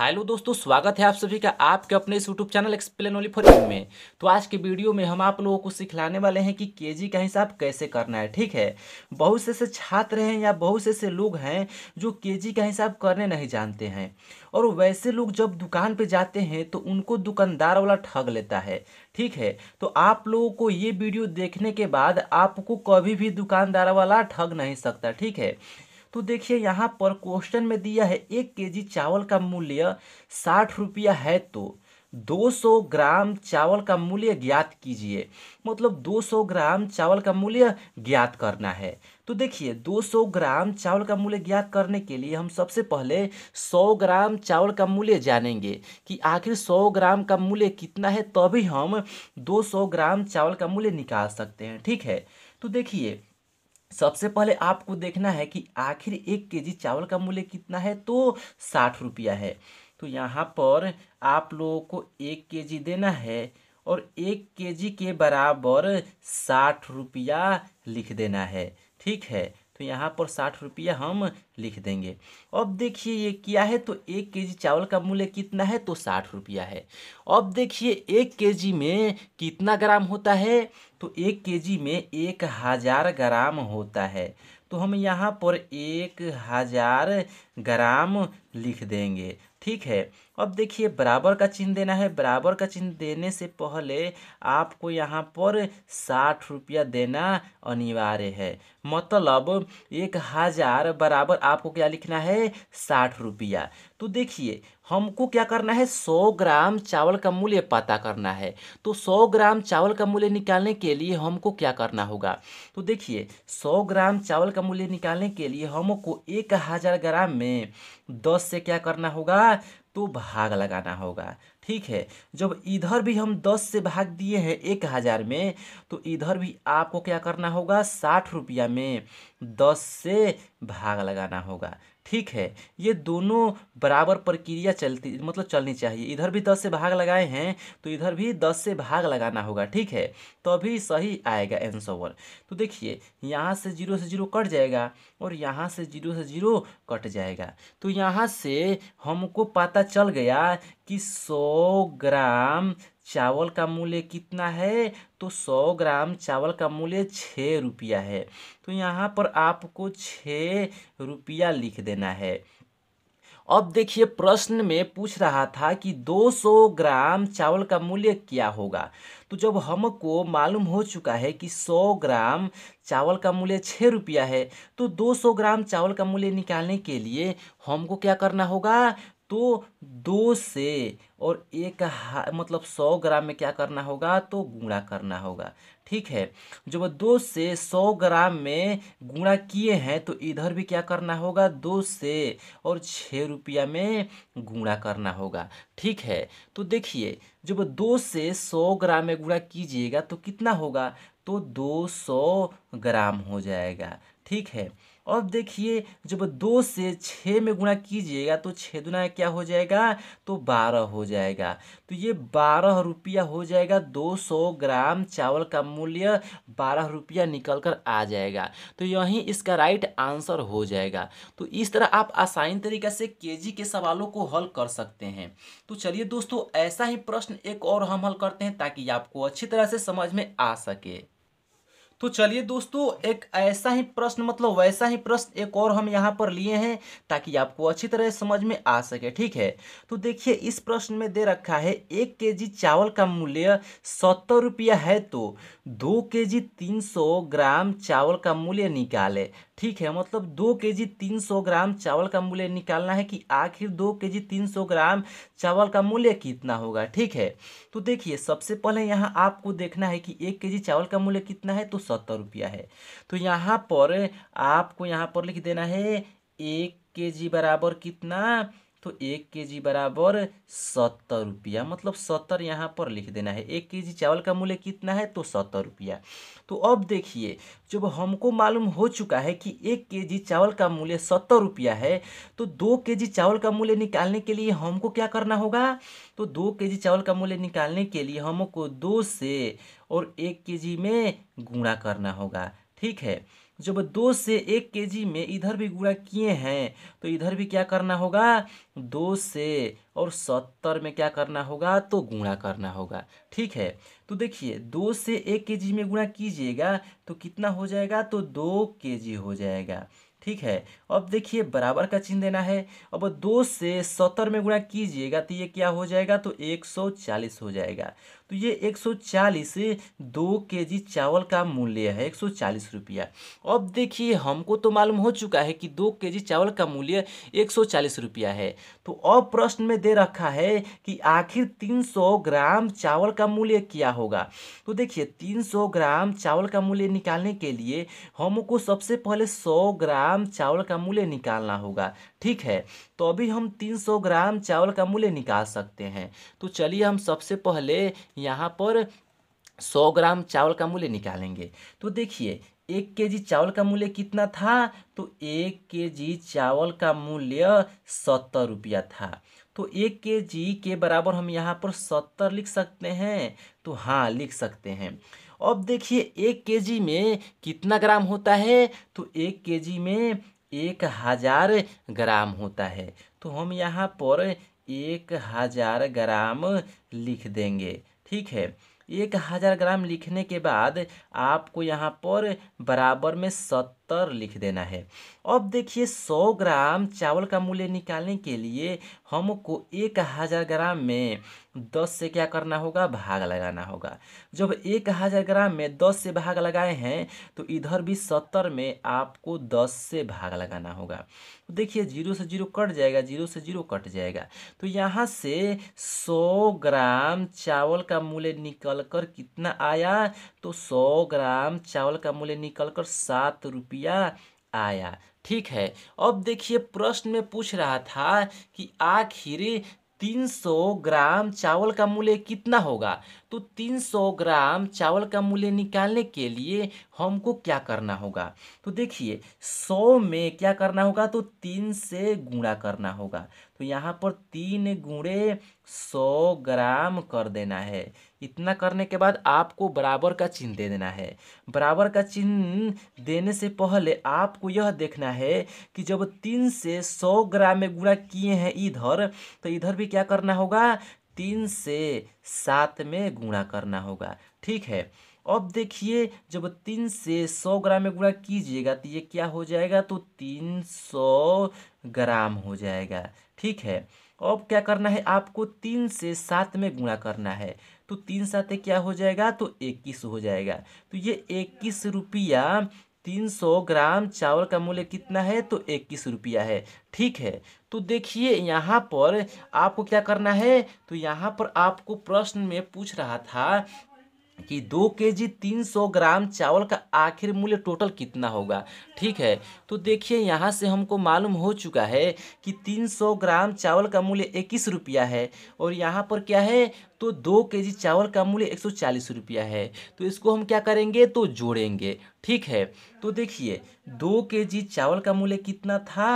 hello दोस्तों स्वागत है आप सभी का आपके अपने इस YouTube channel explain only for में तो आज के वीडियो में हम आप लोगों को सिखलाने वाले हैं कि केजी का हिसाब कैसे करना है ठीक है बहुत से से छात्र हैं या बहुत से से लोग हैं जो केजी का हिसाब करने नहीं जानते हैं और वैसे लोग जब दुकान पर जाते हैं तो उनको दुकानदार वाला ठग लेता है ठीक है तो आप लोगों को ये वीडियो देखने के बाद आपको कभी भी दुकानदार वाला ठग नहीं सकता ठीक है तो देखिए यहाँ पर क्वेश्चन में दिया है एक केजी चावल का मूल्य साठ रुपया है तो 200 ग्राम चावल का मूल्य ज्ञात कीजिए मतलब 200 ग्राम चावल का मूल्य ज्ञात करना है तो देखिए 200 ग्राम चावल का मूल्य ज्ञात करने के लिए हम सबसे पहले 100 ग्राम चावल का मूल्य जानेंगे कि आखिर 100 ग्राम का मूल्य कितना है तभी हम 200 ग्राम चावल का मूल्य निकाल सकते हैं ठीक है तो देखिए सबसे पहले आपको देखना है कि आखिर एक केजी चावल का मूल्य कितना है तो साठ रुपया है तो यहाँ पर आप लोगों को एक केजी देना है और एक केजी के बराबर साठ रुपया लिख देना है ठीक है तो यहाँ पर साठ रुपया हम लिख देंगे अब देखिए ये क्या है तो एक केजी चावल का मूल्य कितना है तो साठ रुपया है अब देखिए एक केजी में कितना ग्राम होता है तो एक केजी में एक हज़ार ग्राम होता है तो हम यहाँ पर एक हज़ार ग्राम लिख देंगे ठीक है अब देखिए बराबर का चिन्ह देना है बराबर का चिन्ह देने से पहले आपको यहाँ पर साठ रुपया देना अनिवार्य है मतलब एक हज़ार बराबर आपको क्या लिखना है साठ रुपया तो देखिए हमको क्या करना है सौ ग्राम चावल का मूल्य पता करना है तो सौ ग्राम चावल का मूल्य निकालने के लिए हमको क्या करना होगा तो देखिए सौ ग्राम चावल का मूल्य निकालने के लिए हमको एक हज़ार ग्राम में दस से क्या करना होगा होगा तो भाग लगाना होगा ठीक है जब इधर भी हम दस से भाग दिए हैं एक हज़ार में तो इधर भी आपको क्या करना होगा साठ रुपया में दस से भाग लगाना होगा ठीक है ये दोनों बराबर प्रक्रिया चलती मतलब चलनी चाहिए इधर भी दस से भाग लगाए हैं तो इधर भी दस से भाग लगाना होगा ठीक है तभी तो सही आएगा एंसोवर तो देखिए यहाँ से जीरो से जीरो कट जाएगा और यहाँ से जीरो से जीरो कट जाएगा तो यहाँ से हमको पता चल गया कि सौ ग्राम चावल का मूल्य कितना है तो सौ ग्राम चावल का मूल्य छः रुपया है तो यहाँ पर आपको छः रुपया लिख देना है अब देखिए प्रश्न में पूछ रहा था कि 200 ग्राम चावल का मूल्य क्या होगा तो जब हमको मालूम हो चुका है कि 100 ग्राम चावल का मूल्य छः रुपया है तो 200 ग्राम चावल का मूल्य निकालने के लिए हमको क्या करना होगा तो दो से और एक मतलब सौ ग्राम में क्या करना होगा तो गुणा करना होगा ठीक है जब दो से सौ ग्राम में गुणा किए हैं तो इधर भी क्या करना होगा दो से और छः रुपया में गुणा करना होगा ठीक है तो देखिए जब दो से सौ ग्राम में गुणा कीजिएगा तो कितना होगा तो दो सौ ग्राम हो जाएगा ठीक है अब देखिए जब दो से छः में गुणा कीजिएगा तो छः दुना क्या हो जाएगा तो बारह हो जाएगा तो ये बारह रुपया हो जाएगा दो सौ ग्राम चावल का मूल्य बारह रुपया निकल कर आ जाएगा तो यही इसका राइट आंसर हो जाएगा तो इस तरह आप आसानी तरीका से के के सवालों को हल कर सकते हैं तो चलिए दोस्तों ऐसा ही प्रश्न एक और हम हल करते हैं ताकि आपको अच्छी तरह से समझ में आ सके तो चलिए दोस्तों एक ऐसा ही प्रश्न मतलब वैसा ही प्रश्न एक और हम यहाँ पर लिए हैं ताकि आपको अच्छी तरह समझ में आ सके ठीक है तो देखिए इस प्रश्न में दे रखा है एक के जी चावल का मूल्य सत्तर रुपया है तो दो के जी तीन सौ ग्राम चावल का मूल्य निकाले ठीक है मतलब दो के जी तीन सौ ग्राम चावल का मूल्य निकालना है कि आखिर दो के जी तीन सौ ग्राम चावल का मूल्य कितना होगा ठीक है तो देखिए सबसे पहले यहाँ आपको देखना है कि एक के जी चावल का मूल्य कितना है तो सत्तर रुपया है तो यहाँ पर आपको यहाँ पर लिख देना है एक के जी बराबर कितना तो एक के जी बराबर सत्तर रुपया मतलब सत्तर यहाँ पर लिख देना है एक के जी चावल का मूल्य कितना है तो सत्तर रुपया तो अब देखिए जब हमको मालूम हो चुका है कि एक के जी चावल का मूल्य सत्तर रुपया है तो दो के जी चावल का मूल्य निकालने के लिए हमको क्या करना होगा तो दो के जी चावल का मूल्य निकालने के लिए हमको दो से और एक के जी में गुणा करना होगा ठीक है जब दो से एक केजी में इधर भी गुणा किए हैं तो इधर भी क्या करना होगा दो से और सत्तर में क्या करना होगा तो गुणा करना होगा ठीक है तो देखिए दो से एक केजी में गुणा कीजिएगा तो कितना हो जाएगा तो दो केजी हो जाएगा ठीक है अब देखिए बराबर का चिन्ह देना है अब दो से सत्तर में गुणा कीजिएगा तो ये क्या हो जाएगा तो एक सौ चालीस हो जाएगा तो ये 140 दो के जी चावल का मूल्य है चालीस रुपया अब देखिए हमको तो मालूम हो चुका है कि दो के जी चावल का मूल्य चालीस रुपया है तो अब प्रश्न में दे रखा है कि आखिर 300 ग्राम चावल का मूल्य क्या होगा तो देखिए 300 ग्राम चावल का मूल्य निकालने के लिए हमको सबसे पहले 100 ग्राम चावल का मूल्य निकालना होगा ठीक है तो अभी हम 300 ग्राम चावल का मूल्य निकाल सकते हैं तो चलिए हम सबसे पहले यहाँ पर सौ ग्राम चावल का मूल्य निकालेंगे तो देखिए एक के जी चावल का मूल्य कितना था तो एक के जी चावल का मूल्य सत्तर रुपया था तो एक के जी के बराबर हम यहाँ पर सत्तर लिख सकते हैं तो हाँ लिख सकते हैं अब देखिए एक के जी में कितना ग्राम होता है तो एक के जी में एक हज़ार ग्राम होता है तो हम यहाँ पर एक हज़ार ग्राम लिख देंगे ठीक है एक हज़ार ग्राम लिखने के बाद आपको यहाँ पर बराबर में सत सत्तर लिख देना है अब देखिए सौ ग्राम चावल का मूल्य निकालने के लिए हमको एक हज़ार ग्राम में दस से क्या करना होगा भाग लगाना होगा जब एक हज़ार ग्राम में दस से भाग लगाए हैं तो इधर भी सत्तर में आपको दस से भाग लगाना होगा तो देखिए जीरो से जीरो कट जाएगा जीरो से जीरो कट जाएगा तो यहाँ से सौ ग्राम चावल का मूल्य निकल कर कितना आया तो सौ ग्राम चावल का मूल्य निकल कर सात रुपये रुपया आया ठीक है अब देखिए प्रश्न में पूछ रहा था कि आखिर 300 ग्राम चावल का मूल्य कितना होगा तो 300 ग्राम चावल का मूल्य निकालने के लिए हमको क्या करना होगा तो देखिए 100 में क्या करना होगा तो तीन से गुणा करना होगा तो यहाँ पर तीन गुणे सौ ग्राम कर देना है इतना करने के बाद आपको बराबर का चिन्ह दे देना है बराबर का चिन्ह देने से पहले आपको यह देखना है कि जब तीन से सौ ग्राम में गुणा किए हैं इधर तो इधर भी क्या करना होगा तीन से सात में गुणा करना होगा ठीक है अब देखिए जब तीन से सौ ग्राम में गुणा कीजिएगा तो ये क्या हो जाएगा तो तीन सौ ग्राम हो जाएगा ठीक है अब क्या करना है आपको तीन से सात में गुणा करना है तो तीन सात क्या हो जाएगा तो इक्कीस हो जाएगा तो ये इक्कीस रुपया 300 ग्राम चावल का मूल्य कितना है तो इक्कीस रुपया है ठीक है तो देखिए यहाँ पर आपको क्या करना है तो यहाँ पर आपको प्रश्न में पूछ रहा था कि दो के जी तीन सौ ग्राम चावल का आखिर मूल्य टोटल कितना होगा ठीक है तो देखिए यहाँ से हमको मालूम हो चुका है कि तीन सौ ग्राम चावल का मूल्य इक्कीस रुपया है और यहाँ पर क्या है तो दो के जी चावल का मूल्य एक सौ चालीस रुपया है तो इसको हम क्या करेंगे तो जोड़ेंगे ठीक है तो देखिए दो के जी चावल का मूल्य कितना था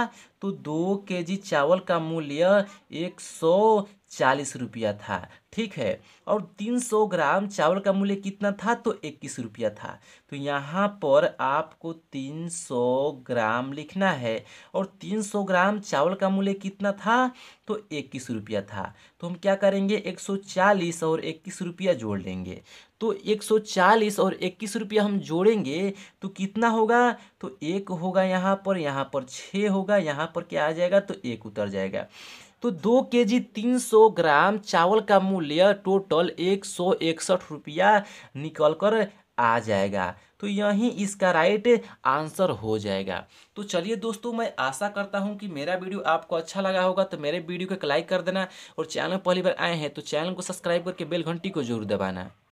तो दो के जी चावल का मूल्य एक सौ चालीस रुपया था ठीक है और तीन सौ ग्राम चावल का मूल्य कितना था तो इक्कीस रुपया था तो यहाँ पर आपको तीन सौ ग्राम लिखना है और तीन सौ ग्राम चावल का मूल्य कितना था तो इक्कीस रुपया था तो हम क्या करेंगे 140 और इक्कीस रुपया जोड़ लेंगे तो 140 और इक्कीस रुपया हम जोड़ेंगे तो कितना होगा तो एक होगा यहाँ पर यहाँ पर छः होगा यहाँ पर क्या आ जाएगा तो एक उतर जाएगा तो दो के जी तीन सौ ग्राम चावल का मूल्य टोटल एक सौ इकसठ रुपया निकल कर आ जाएगा तो यहीं इसका राइट आंसर हो जाएगा तो चलिए दोस्तों मैं आशा करता हूँ कि मेरा वीडियो आपको अच्छा लगा होगा तो मेरे वीडियो को लाइक कर देना और चैनल पहली बार आए हैं तो चैनल को सब्सक्राइब करके बेल घंटी को जरूर दबाना